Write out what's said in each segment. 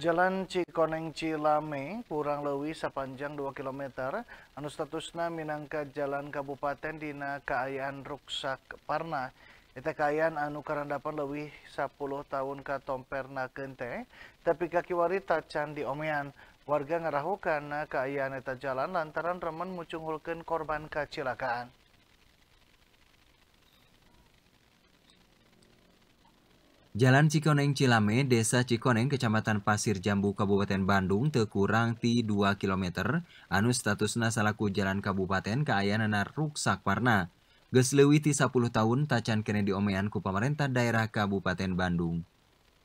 Jalan Ckoneng Cilame kurang lewih sapanjang 2km An statustusna minangka Jalan Kabupaten Dina Kaayaan Ruksak Parna.an anukaran dapat lebihwih 10 tahun katomper na gentete tapi kaki warita candi omeian warga ngarahukan keayaan eta jalan lantaran remen mucunghulken korban kecilakaan. Jalan Cikoneng Cilame, Desa Cikoneng, Kecamatan Pasir Jambu, Kabupaten Bandung, terkurang ti 2 km, anu statusna salaku jalan kabupaten keayanan ruksak parna. Geslewi ti 10 tahun tacan kene diomean ku pemerintah daerah Kabupaten Bandung.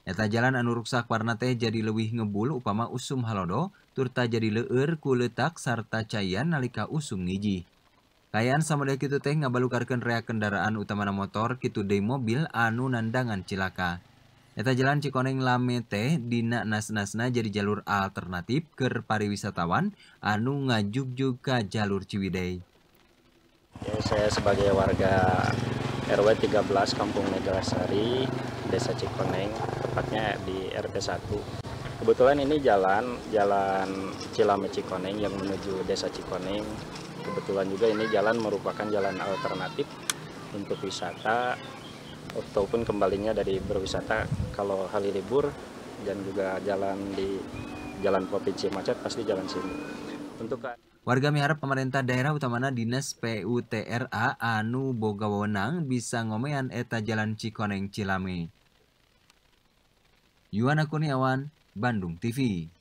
Eta jalan anu ruksak parna teh jadi lebih ngebul upama usum halodo, turta jadi leer ku letak sarta cayan nalika usum ngijih. Kayaan dia kita gitu teh ngabalukarkan rea kendaraan utamana motor kita di mobil anu nandangan cilaka. Eta jalan Cikoneng Lame teh dina nas-nasna jadi jalur alternatif ke pariwisatawan anu ngajuk juga jalur Ciwidey. Ya, saya sebagai warga RW 13 Kampung Neglasari, Desa Cikoneng, tepatnya di RT 1. Kebetulan ini jalan jalan Cilame Cikoneng yang menuju Desa Cikoneng Kebetulan juga ini jalan merupakan jalan alternatif untuk wisata ataupun kembalinya dari berwisata kalau hari libur dan juga jalan di jalan provinsi macet pasti jalan sini. Untuk Warga miharap pemerintah daerah utamana Dinas PUTRA Anu Bogawonang bisa ngomean eta jalan Cikoneng Cilame. Yuana Kurniawan, Bandung TV.